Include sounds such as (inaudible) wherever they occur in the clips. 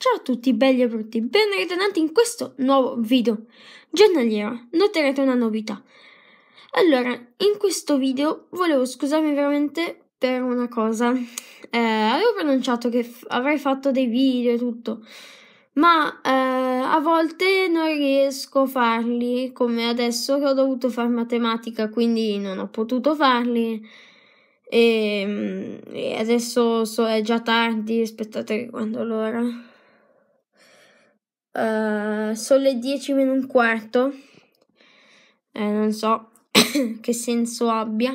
Ciao a tutti belli e brutti, ben ritornati in questo nuovo video giornaliero, noterete una novità. Allora, in questo video volevo scusarmi veramente per una cosa. Eh, avevo pronunciato che f- avrei fatto dei video e tutto, ma eh, a volte non riesco a farli, come adesso che ho dovuto fare matematica, quindi non ho potuto farli. E, ehm, e adesso so, è già tardi, aspettate quando l'ora. Uh, sono le 10 meno un quarto. Eh, non so (coughs) che senso abbia.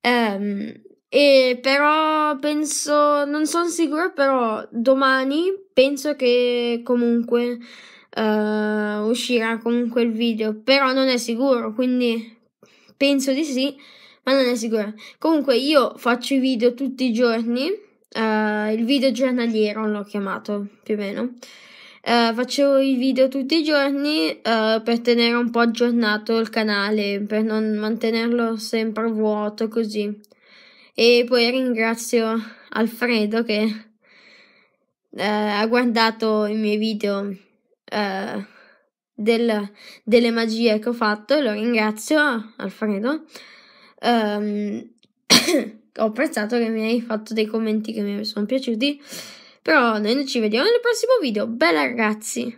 Um, e però penso, non sono sicuro, però domani penso che comunque uh, uscirà comunque il video, però non è sicuro, quindi penso di sì, ma non è sicuro. Comunque io faccio i video tutti i giorni, uh, il video giornaliero l'ho chiamato più o meno eh, facevo i video tutti i giorni eh, per tenere un po' aggiornato il canale, per non mantenerlo sempre vuoto così. E poi ringrazio Alfredo che eh, ha guardato i miei video eh, del, delle magie che ho fatto, lo ringrazio Alfredo. Um, (coughs) ho apprezzato che mi hai fatto dei commenti che mi sono piaciuti. Però noi ci vediamo nel prossimo video. Bella ragazzi!